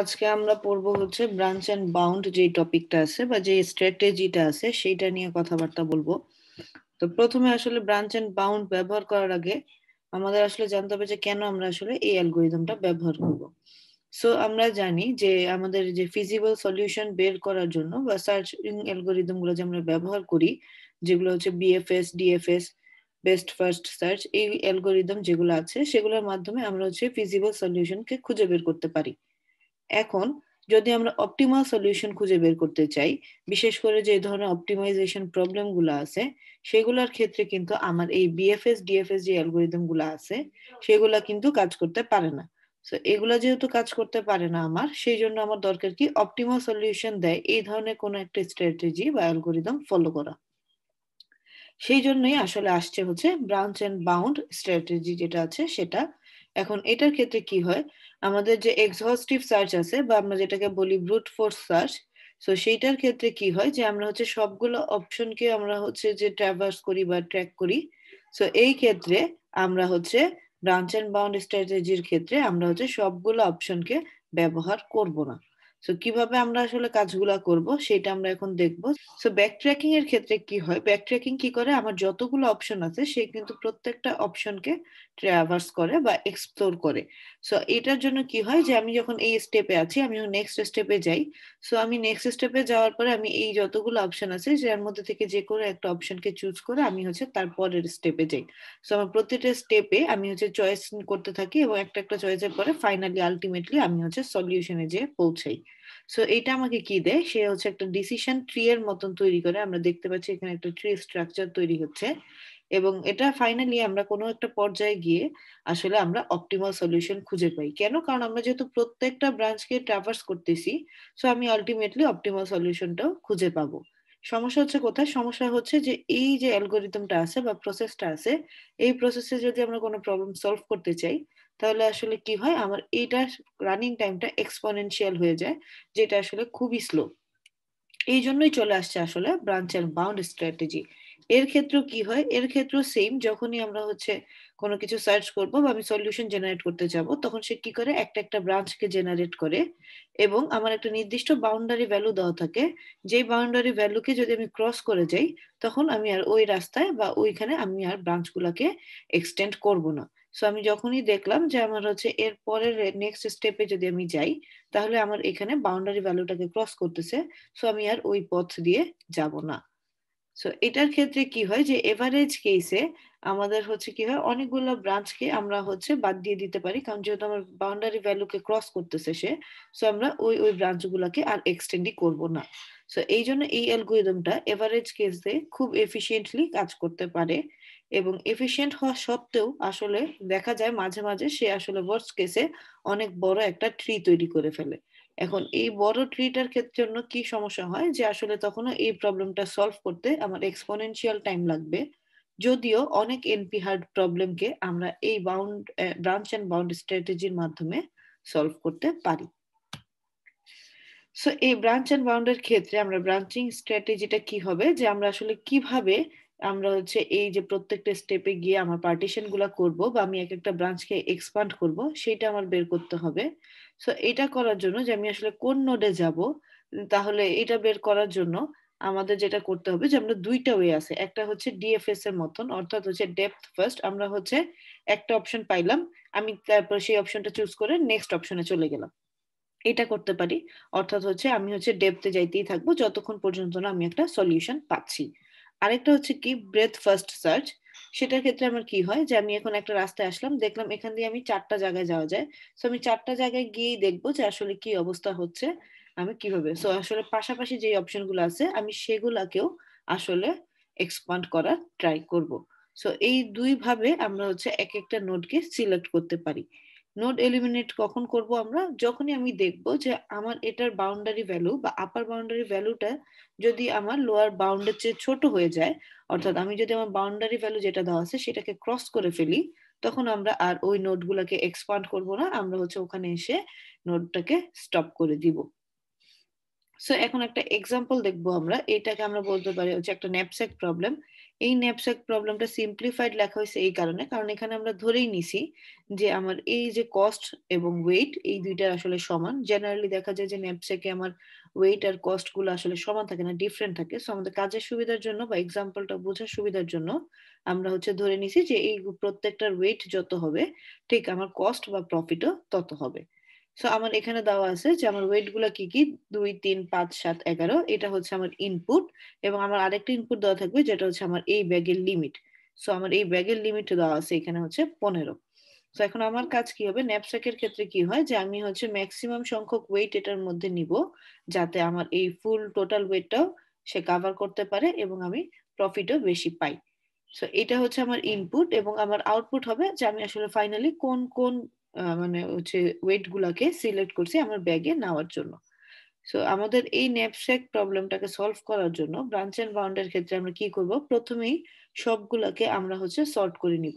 আজকে আমরা পড়বো হচ্ছে ব্রাঞ্চ অ্যান্ড বাউন্ড যে টপিকটা আছে বা যে স্ট্র্যাটেজিটা আছে সেইটা নিয়ে কথাবার্তা বলবো তো প্রথমে আসলে ব্রাঞ্চ অ্যান্ড বাউন্ড ব্যবহার করার আগে আমাদের আসলে জানতে হবে যে কেন আমরা আসলে এই অ্যালগোরিদমটা ব্যবহার করব সো আমরা জানি যে আমাদের যে ফিজিবল সলিউশন বের করার জন্য বা সার্চ অ্যালগোরিদম গুলো যে আমরা ব্যবহার করি যেগুলো হচ্ছে BFS DFS best first search এই অ্যালগোরিদম যেগুলো আছে সেগুলোর মাধ্যমে আমরা হচ্ছে ফিজিবল সলিউশনকে খুঁজে বের করতে পারি এখন যদি আমরা অপটিমাল সলিউশন খুঁজে বের করতে চাই বিশেষ করে যে ধরনের অপটিমাইজেশন প্রবলেম গুলো আছে সেগুলোর ক্ষেত্রে কিন্তু আমার এই বিএফএস ডিএফএস যে অ্যালগোরিদম গুলো আছে সেগুলো কিন্তু কাজ করতে পারে না সো এগুলো যেহেতু কাজ করতে পারে না আমার সেই জন্য আমার দরকার কি অপটিমাল সলিউশন দেয় এই ধরনের কোনো একটা স্ট্র্যাটেজি বা অ্যালগোরিদম ফলো করা সেই জন্যই আসলে আসছে হচ্ছে ব্রাঞ্চ এন্ড বাউন্ড স্ট্র্যাটেজি যেটা আছে সেটা এখন এটার ক্ষেত্রে কি হয় আমাদের যে এক্সহস্টিভ সার্চ আছে বা আমরা যেটাকে বলি ব্রুট ফোর্স সার্চ তো সেইটার ক্ষেত্রে কি হয় যে আমরা হচ্ছে সবগুলো অপশনকে আমরা হচ্ছে যে ট্র্যাভার্স করি বা ট্র্যাক করি সো এই ক্ষেত্রে আমরা হচ্ছে ব্রাঞ্চ অ্যান্ড বাউন্ড স্ট্র্যাটেজির ক্ষেত্রে আমরা হচ্ছে সবগুলো অপশনকে ব্যবহার করব না সো কিভাবে আমরা আসলে কাজগুলো করব সেটা আমরা এখন দেখব সো ব্যাক ট্র্যাকিং এর ক্ষেত্রে কি হয় ব্যাক ট্র্যাকিং কি করে আমার যতগুলো অপশন আছে সে কিন্তু প্রত্যেকটা অপশনকে ট্রাভার্স করে বা এক্সপ্লোর করে সো এটার জন্য কি হয় যে আমি যখন এই স্টেপে আছি আমি নেক্সট স্টেপে যাই সো আমি নেক্সট স্টেপে যাওয়ার পরে আমি এই যতগুলো অপশন আছে যার মধ্যে থেকে যে কোনো একটা অপশনকে চুজ করে আমি হচ্ছে তারপরের স্টেপে যাই সো আমার প্রতিটা স্টেপে আমি হচ্ছে চয়েস করতে থাকি এবং একটা একটা চয়েসের পরে ফাইনালি আলটিমেটলি আমি হচ্ছে সলিউশনে যেয়ে পৌঁছাই সো এটা আমাকে কি দেয় সে হচ্ছে একটা ডিসিশন ট্রি এর মতন তৈরি করে আমরা দেখতে পাচ্ছি এখানে একটা ট্রি স্ট্রাকচার তৈরি হচ্ছে এবং এটা ফাইনালি আমরা কোনো একটা পর্যায়ে গিয়ে আসলে আমরা অপটিমাল সলিউশন খুঁজে পাই কেন কারণ আমরা যেহেতু প্রত্যেকটা ব্রাঞ্চকে ট্রাভার্স করতেছি সো আমি আলটিমেটলি অপটিমাল সলিউশনটাও খুঁজে পাবো সমস্যা হচ্ছে কোথায় সমস্যা হচ্ছে যে এই যে অ্যালগোরিদমটা আছে বা প্রসেসটা আছে এই প্রসেসে যদি আমরা কোনো প্রবলেম সলভ করতে চাই তাহলে আসলে কি হয় আমার এইটা রানিং টাইমটা এক্সপোনেনশিয়াল হয়ে যায় যেটা আসলে খুবই স্লো এই জন্যই চলে আসছে আসলে ব্রাঞ্চ অ্যান্ড বাউন্ড স্ট্র্যাটেজি এর ক্ষেত্রে কি হয় এর ক্ষেত্রে সেম যখনই আমরা হচ্ছে কোনো কিছু সার্চ করব বা আমি সলিউশন জেনারেট করতে যাব তখন সে কি করে একটা একটা ব্রাঞ্চকে জেনারেট করে এবং আমার একটা নির্দিষ্ট বাউন্ডারি ভ্যালু দেওয়া থাকে যে বাউন্ডারি ভ্যালুকে যদি আমি ক্রস করে যাই তখন আমি আর ওই রাস্তায় বা ওইখানে আমি আর ব্রাঞ্চগুলোকে এক্সটেন্ড করব না সো আমি যখনই দেখলাম যে আমার হচ্ছে এর পরের নেক্সট স্টেপে যদি আমি যাই তাহলে আমার এখানে বাউন্ডারি ভ্যালুটাকে ক্রস করতেছে সো আমি আর ওই পথ দিয়ে যাব না সো এটার ক্ষেত্রে কি হয় যে এভারেজ কেসে আমাদের হচ্ছে কি হয় অনেকগুলো ব্রাঞ্চকে আমরা হচ্ছে বাদ দিয়ে দিতে পারি কারণ যেহেতু আমার বাউন্ডারি ভ্যালুকে ক্রস করতেছে সে সো আমরা ওই ওই ব্রাঞ্চগুলোকে আর এক্সটেন্ডই করব না সো এই জন্য এই অ্যালগোরিদমটা এভারেজ কেসে খুব এফিসিয়েন্টলি কাজ করতে পারে এবং এফিসিয়েন্ট হওয়া সত্ত্বেও আসলে দেখা যায় মাঝে মাঝে সে আসলে ওয়ার্স কেসে অনেক বড় একটা ট্রি তৈরি করে ফেলে এখন এই বড় ট্রিটার ক্ষেত্রে জন্য কি সমস্যা হয় যে আসলে তখনও এই প্রবলেমটা সলভ করতে আমার এক্সপোনেনশিয়াল টাইম লাগবে যদিও অনেক এনপি হার্ড প্রবলেমকে আমরা এই বাউন্ড ব্রাঞ্চ অ্যান্ড বাউন্ড স্ট্র্যাটেজির মাধ্যমে সলভ করতে পারি সো এই ব্রাঞ্চ অ্যান্ড বাউন্ডের ক্ষেত্রে আমরা ব্রাঞ্চিং স্ট্র্যাটেজিটা কি হবে যে আমরা আসলে কিভাবে আমরা হচ্ছে এই যে প্রত্যেকটা স্টেপে গিয়ে আমার পার্টিশন গুলা করবো বা আমি এক একটা ব্রাঞ্চকে এক্সপান্ড করব সেটা আমার বের করতে হবে সো এটা করার জন্য যে আমি আসলে কোন নোডে যাব তাহলে এটা বের করার জন্য আমাদের যেটা করতে হবে যে আমরা দুইটা ওয়ে আছে একটা হচ্ছে ডিএফএস এর মতন অর্থাৎ হচ্ছে ডেপথ ফার্স্ট আমরা হচ্ছে একটা অপশন পাইলাম আমি তারপর সেই অপশনটা চুজ করে নেক্সট অপশনে চলে গেলাম এটা করতে পারি অর্থাৎ হচ্ছে আমি হচ্ছে ডেপথে যাইতেই থাকবো যতক্ষণ পর্যন্ত না আমি একটা সলিউশন পাচ্ছি আরেকটা হচ্ছে কি ব্রেথ ফার্স্ট সার্চ সেটার ক্ষেত্রে আমার কি হয় যে আমি এখন একটা রাস্তায় আসলাম দেখলাম এখান দিয়ে আমি চারটা জায়গায় যাওয়া যায় সো আমি চারটা জায়গায় গিয়েই দেখবো যে আসলে কি অবস্থা হচ্ছে আমি কিভাবে সো আসলে পাশাপাশি যে অপশনগুলো আছে আমি সেগুলাকেও আসলে এক্সপান্ড করার ট্রাই করব সো এই দুই ভাবে আমরা হচ্ছে এক একটা নোটকে সিলেক্ট করতে পারি নোড এলিমিনেট কখন করব আমরা যখনই আমি দেখব যে আমার এটার বাউন্ডারি ভ্যালু বা আপার বাউন্ডারি ভ্যালুটা যদি আমার লোয়ার বাউন্ডের চেয়ে ছোট হয়ে যায় অর্থাৎ আমি যদি আমার বাউন্ডারি ভ্যালু যেটা দেওয়া আছে সেটাকে ক্রস করে ফেলি তখন আমরা আর ওই নোটগুলোকে এক্সপান্ড করব না আমরা হচ্ছে ওখানে এসে নোটটাকে স্টপ করে দিব সো এখন একটা এক্সাম্পল দেখবো আমরা এটাকে আমরা বলতে পারি হচ্ছে একটা ন্যাপস্যাক প্রবলেম এই ন্যাপস্যাক প্রবলেমটা সিম্পলিফাইড লেখা হয়েছে এই কারণে কারণ এখানে আমরা ধরেই নিছি যে আমার এই যে কস্ট এবং ওয়েট এই দুইটা আসলে সমান জেনারেলি দেখা যায় যে ন্যাপস্যাকে আমার ওয়েট আর কস্ট গুলো আসলে সমান থাকে না ডিফারেন্ট থাকে সো আমাদের কাজের সুবিধার জন্য বা এক্সাম্পলটা বোঝার সুবিধার জন্য আমরা হচ্ছে ধরে নিছি যে এই প্রত্যেকটার ওয়েট যত হবে ঠিক আমার কস্ট বা প্রফিটও তত হবে সো আমার এখানে দেওয়া আছে যে আমার ওয়েট গুলো কি কি দুই তিন পাঁচ সাত এগারো এটা হচ্ছে আমার ইনপুট এবং আমার আরেকটা ইনপুট দেওয়া থাকবে যেটা হচ্ছে আমার এই ব্যাগের লিমিট সো আমার এই ব্যাগের লিমিট দেওয়া আছে এখানে হচ্ছে পনেরো তো এখন আমার কাজ কি হবে ন্যাপস্যাকের ক্ষেত্রে কি হয় যে আমি হচ্ছে ম্যাক্সিমাম সংখ্যক ওয়েট এটার মধ্যে নিব যাতে আমার এই ফুল টোটাল ওয়েটটাও সে কাভার করতে পারে এবং আমি প্রফিটও বেশি পাই সো এটা হচ্ছে আমার ইনপুট এবং আমার আউটপুট হবে যে আমি আসলে ফাইনালি কোন কোন মানে হচ্ছে ওয়েট গুলাকে সিলেক্ট করছি আমার ব্যাগে নেওয়ার জন্য সো আমাদের এই ন্যাপস্যাক প্রবলেমটাকে সলভ করার জন্য ব্রাঞ্চ এন্ড বাউন্ডের ক্ষেত্রে আমরা কি করব প্রথমেই সবগুলাকে আমরা হচ্ছে সর্ট করে নিব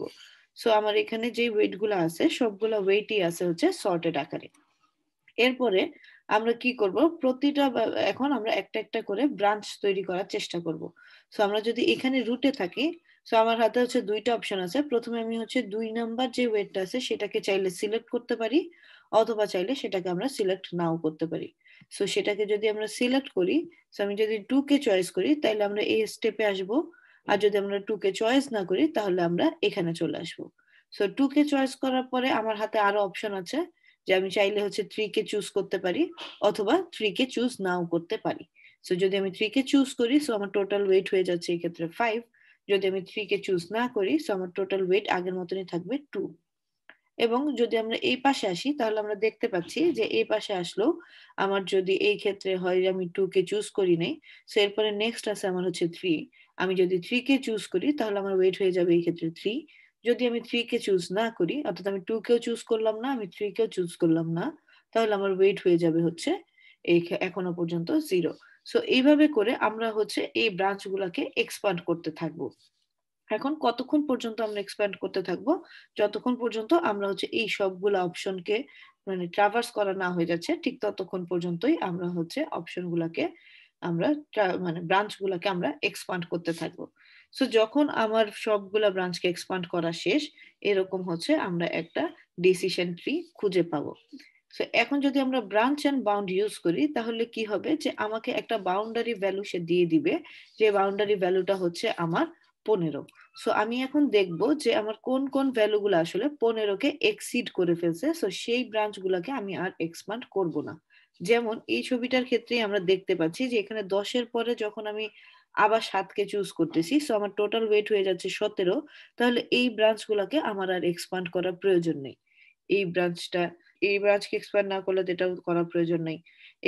সো আমার এখানে যে ওয়েট গুলো আছে সবগুলা ওয়েটই আছে হচ্ছে সর্টেড আকারে এরপরে আমরা কি করব প্রতিটা এখন আমরা একটা একটা করে ব্রাঞ্চ তৈরি করার চেষ্টা করব সো আমরা যদি এখানে রুটে থাকি সো আমার হাতে হচ্ছে দুইটা অপশন আছে প্রথমে আমি হচ্ছে দুই নাম্বার যে ওয়েটটা আছে সেটাকে চাইলে সিলেক্ট করতে পারি অথবা চাইলে সেটাকে আমরা সিলেক্ট নাও করতে পারি সো সেটাকে যদি আমরা সিলেক্ট করি সো আমি যদি টু কে চয়েস করি তাহলে আমরা এই স্টেপে আসব আর যদি আমরা টু কে চয়েস না করি তাহলে আমরা এখানে চলে আসব সো টু কে চয়েস করার পরে আমার হাতে আরো অপশন আছে যে আমি চাইলে হচ্ছে থ্রি কে চুজ করতে পারি অথবা থ্রি কে চুজ নাও করতে পারি সো যদি আমি থ্রি কে চুজ করি সো আমার টোটাল ওয়েট হয়ে যাচ্ছে এক্ষেত্রে ফাইভ যদি আমি থ্রিকে চুজ না করি সো আমার টোটাল ওয়েট আগের মতনই থাকবে টু এবং যদি আমরা এই পাশে আসি তাহলে আমরা দেখতে পাচ্ছি যে এই পাশে আসলো আমার যদি এই ক্ষেত্রে হয় আমি টু কে চুজ করি নাই সো এরপরে নেক্সট আছে আমার হচ্ছে থ্রি আমি যদি থ্রি কে চুজ করি তাহলে আমার ওয়েট হয়ে যাবে এই ক্ষেত্রে থ্রি যদি আমি থ্রি কে চুজ না করি অর্থাৎ আমি টু কেও চুজ করলাম না আমি থ্রি কেও চুজ করলাম না তাহলে আমার ওয়েট হয়ে যাবে হচ্ছে এই এখনো পর্যন্ত জিরো সো এইভাবে করে আমরা হচ্ছে এই ব্রাঞ্চ গুলাকে এক্সপ্যান্ড করতে থাকবো এখন কতক্ষণ পর্যন্ত আমরা এক্সপ্যান্ড করতে থাকবো যতক্ষণ পর্যন্ত আমরা হচ্ছে এই সবগুলো অপশনকে মানে ট্রাভার্স করা না হয়ে যাচ্ছে ঠিক ততক্ষণ পর্যন্তই আমরা হচ্ছে অপশন গুলাকে আমরা মানে ব্রাঞ্চ গুলাকে আমরা এক্সপান্ড করতে থাকবো সো যখন আমার সবগুলা ব্রাঞ্চকে এক্সপান্ড করা শেষ এরকম হচ্ছে আমরা একটা ডিসিশন ট্রি খুঁজে পাবো সো এখন যদি আমরা ব্রাঞ্চ অ্যান্ড বাউন্ড ইউজ করি তাহলে কি হবে যে আমাকে একটা বাউন্ডারি ভ্যালু সে দিয়ে দিবে যে বাউন্ডারি ভ্যালুটা হচ্ছে আমার পনেরো সো আমি এখন দেখব যে আমার কোন কোন ভ্যালুগুলো আসলে পনেরোকে এক্সিড করে ফেলছে সো সেই ব্রাঞ্চগুলোকে আমি আর এক্সপান্ড করব না যেমন এই ছবিটার ক্ষেত্রে আমরা দেখতে পাচ্ছি যে এখানে দশের পরে যখন আমি আবার সাতকে চুজ করতেছি সো আমার টোটাল ওয়েট হয়ে যাচ্ছে সতেরো তাহলে এই ব্রাঞ্চগুলোকে আমার আর এক্সপান্ড করার প্রয়োজন নেই এই ব্রাঞ্চটা এই ব্রাঞ্চকে এক্সপায়ার না করলে তো এটা করার প্রয়োজন নাই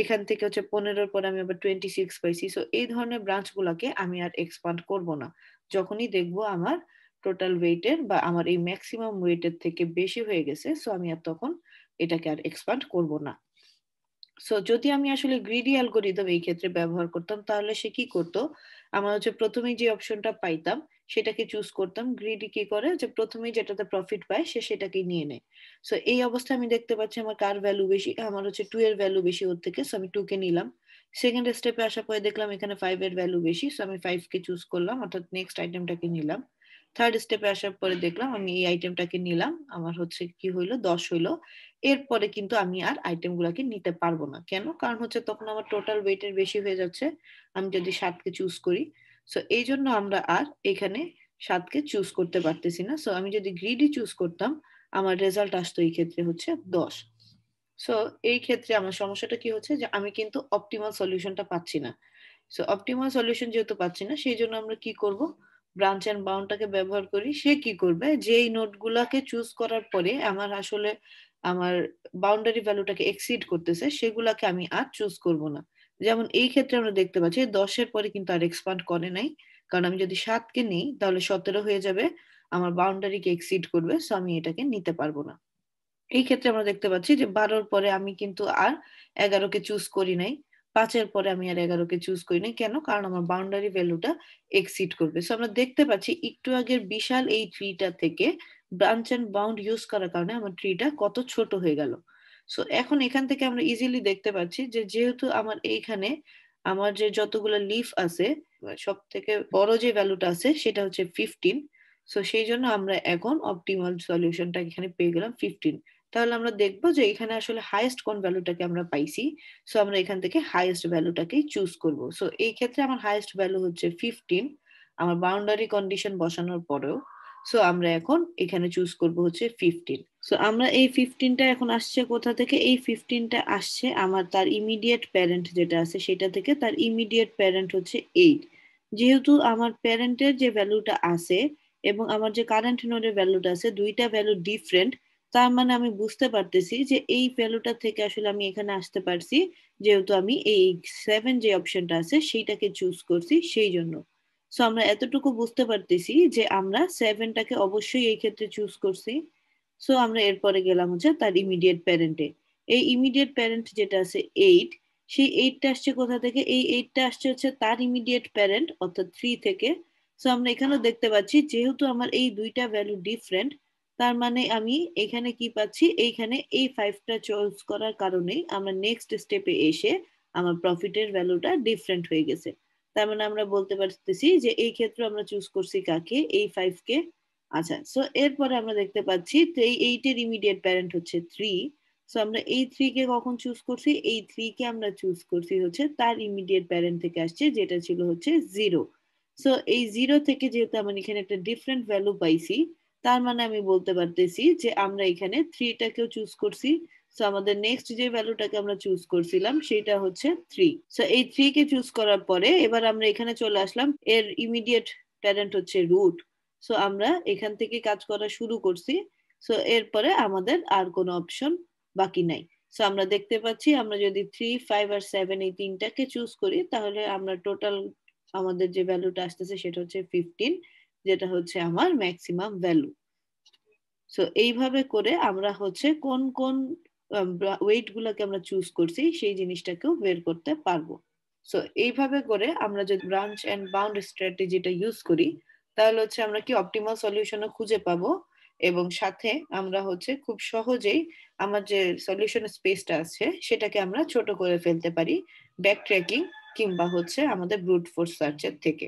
এখান থেকে হচ্ছে পনেরোর পর আমি আবার টোয়েন্টি সিক্স পাইছি সো এই ধরনের ব্রাঞ্চ গুলাকে আমি আর এক্সপান্ড করব না যখনই দেখব আমার টোটাল ওয়েটের বা আমার এই ম্যাক্সিমাম ওয়েটের থেকে বেশি হয়ে গেছে সো আমি আর তখন এটাকে আর এক্সপান্ড করব না সো যদি আমি আসলে গ্রিডি অ্যালগোরিদম এই ক্ষেত্রে ব্যবহার করতাম তাহলে সে কি করতো আমার হচ্ছে প্রথমেই যে অপশনটা পাইতাম সেটাকে চুজ করতাম গ্রিডি কি করে যে প্রথমেই যেটাতে প্রফিট পায় সে সেটাকে নিয়ে নেয় সো এই অবস্থায় আমি দেখতে পাচ্ছি আমার কার ভ্যালু বেশি আমার হচ্ছে টু এর ভ্যালু বেশি ওর থেকে সো আমি টু কে নিলাম সেকেন্ড স্টেপে আসার পরে দেখলাম এখানে ফাইভ এর ভ্যালু বেশি সো আমি ফাইভ কে চুজ করলাম অর্থাৎ নেক্সট আইটেমটাকে নিলাম থার্ড স্টেপে আসার পরে দেখলাম আমি এই আইটেমটাকে নিলাম আমার হচ্ছে কি হইলো দশ হইলো এরপরে কিন্তু আমি আর আইটেম গুলাকে নিতে পারবো না কেন কারণ হচ্ছে তখন আমার টোটাল ওয়েটের বেশি হয়ে যাচ্ছে আমি যদি সাতকে চুজ করি সো এই জন্য আমরা আর এখানে সাতকে চুজ করতে পারতেছি না সো আমি যদি গ্রিডি চুজ করতাম আমার রেজাল্ট আসতো এই ক্ষেত্রে হচ্ছে দশ সো এই ক্ষেত্রে আমার সমস্যাটা কি হচ্ছে যে আমি কিন্তু অপটিমাল সলিউশনটা পাচ্ছি না সো অপটিমাল সলিউশন যেহেতু পাচ্ছি না সেই জন্য আমরা কি করব ব্রাঞ্চ অ্যান্ড বাউন্ডটাকে ব্যবহার করি সে কি করবে যে এই নোটগুলাকে চুজ করার পরে আমার আসলে আমার বাউন্ডারি ভ্যালুটাকে এক্সিড করতেছে সেগুলাকে আমি আর চুজ করব না যেমন এই ক্ষেত্রে আমরা দেখতে পাচ্ছি দশের পরে কিন্তু আর এক্সপান্ড করে নাই কারণ আমি যদি সাতকে নিই তাহলে সতেরো হয়ে যাবে আমার বাউন্ডারিকে এক্সিড করবে সো আমি এটাকে নিতে পারবো না এই ক্ষেত্রে আমরা দেখতে পাচ্ছি যে বারোর পরে আমি কিন্তু আর এগারোকে চুজ করি নাই পাঁচের পরে আমি আর এগারোকে চুজ করি নাই কেন কারণ আমার বাউন্ডারি ভ্যালুটা এক্সিড করবে সো আমরা দেখতে পাচ্ছি একটু আগের বিশাল এই ট্রিটা থেকে ব্রাঞ্চ অ্যান্ড বাউন্ড ইউজ করার কারণে আমার ট্রিটা কত ছোট হয়ে গেল সো এখন এখান থেকে আমরা ইজিলি দেখতে পাচ্ছি যে যেহেতু আমার এইখানে আমার যে যতগুলো লিফ আছে সব থেকে বড় যে ভ্যালুটা আছে সেটা হচ্ছে ফিফটিন সো সেই জন্য আমরা এখন অপটিমাল সলিউশনটা এখানে পেয়ে গেলাম ফিফটিন তাহলে আমরা দেখবো যে এখানে আসলে হাইয়েস্ট কোন ভ্যালুটাকে আমরা পাইছি সো আমরা এখান থেকে হাইয়েস্ট ভ্যালুটাকেই চুজ করব সো এই ক্ষেত্রে আমার হাইয়েস্ট ভ্যালু হচ্ছে ফিফটিন আমার বাউন্ডারি কন্ডিশন বসানোর পরেও সো আমরা এখন এখানে চুজ করব হচ্ছে ফিফটিন সো আমরা এই ফিফটিনটা এখন আসছে কোথা থেকে এই ফিফটিনটা আসছে আমার তার ইমিডিয়েট প্যারেন্ট যেটা আছে সেটা থেকে তার ইমিডিয়েট প্যারেন্ট হচ্ছে এইট যেহেতু আমার প্যারেন্টের যে ভ্যালুটা আছে এবং আমার যে কারেন্ট নোডের ভ্যালুটা আছে দুইটা ভ্যালু ডিফারেন্ট তার মানে আমি বুঝতে পারতেছি যে এই ভ্যালুটা থেকে আসলে আমি এখানে আসতে পারছি যেহেতু আমি এই সেভেন যে অপশনটা আছে সেইটাকে চুজ করছি সেই জন্য সো আমরা এতটুকু বুঝতে পারতেছি যে আমরা সেভেনটাকে অবশ্যই এই ক্ষেত্রে চুজ করছি সো আমরা এরপরে গেলাম হচ্ছে তার ইমিডিয়েট প্যারেন্টে এই ইমিডিয়েট প্যারেন্ট যেটা আছে এইট সেই এইটটা আসছে কোথা থেকে এই এইটটা আসছে হচ্ছে তার ইমিডিয়েট প্যারেন্ট অর্থাৎ থ্রি থেকে সো আমরা এখানেও দেখতে পাচ্ছি যেহেতু আমার এই দুইটা ভ্যালু ডিফারেন্ট তার মানে আমি এখানে কি পাচ্ছি এইখানে এই ফাইভটা চয়েস করার কারণে আমরা নেক্সট স্টেপে এসে আমার প্রফিটের ভ্যালুটা ডিফারেন্ট হয়ে গেছে তার মানে আমরা বলতে পারতেছি যে এই ক্ষেত্রে আমরা চুজ করছি কাকে এই ফাইভকে কে আচ্ছা সো এরপরে আমরা দেখতে পাচ্ছি এই এইটের ইমিডিয়েট প্যারেন্ট হচ্ছে থ্রি সো আমরা এই থ্রি কে কখন চুজ করছি এই থ্রি কে আমরা চুজ করছি হচ্ছে তার ইমিডিয়েট প্যারেন্ট থেকে আসছে যেটা ছিল হচ্ছে জিরো সো এই জিরো থেকে যেহেতু আমরা এখানে একটা ডিফারেন্ট ভ্যালু পাইছি তার মানে আমি বলতে পারতেছি যে আমরা এখানে থ্রিটাকেও চুজ করছি সো আমাদের নেক্সট যে ভ্যালুটাকে আমরা চুজ করছিলাম সেটা হচ্ছে থ্রি সো এই থ্রি কে চুজ করার পরে এবার আমরা এখানে চলে আসলাম এর ইমিডিয়েট প্যারেন্ট হচ্ছে রুট সো আমরা এখান থেকে কাজ করা শুরু করছি সো এরপরে আমাদের আর কোন অপশন বাকি নাই সো আমরা দেখতে পাচ্ছি আমরা যদি থ্রি ফাইভ আর সেভেন এই তিনটাকে চুজ করি তাহলে আমরা টোটাল আমাদের যে ভ্যালুটা আসতেছে সেটা হচ্ছে ফিফটিন যেটা হচ্ছে আমার ম্যাক্সিমাম ভ্যালু সো এইভাবে করে আমরা হচ্ছে কোন কোন ওয়েট গুলাকে আমরা চুজ করছি সেই জিনিসটাকেও বের করতে পারবো সো এইভাবে করে আমরা যদি ব্রাঞ্চ অ্যান্ড বাউন্ড স্ট্র্যাটেজিটা ইউজ করি তাহলে হচ্ছে আমরা কি অপটিমাল সলিউশন খুঁজে পাবো এবং সাথে আমরা হচ্ছে খুব সহজেই আমার যে সলিউশন স্পেসটা আছে সেটাকে আমরা ছোট করে ফেলতে পারি ব্যাক ট্র্যাকিং কিংবা হচ্ছে আমাদের ব্রুট ফোর্স সার্চের থেকে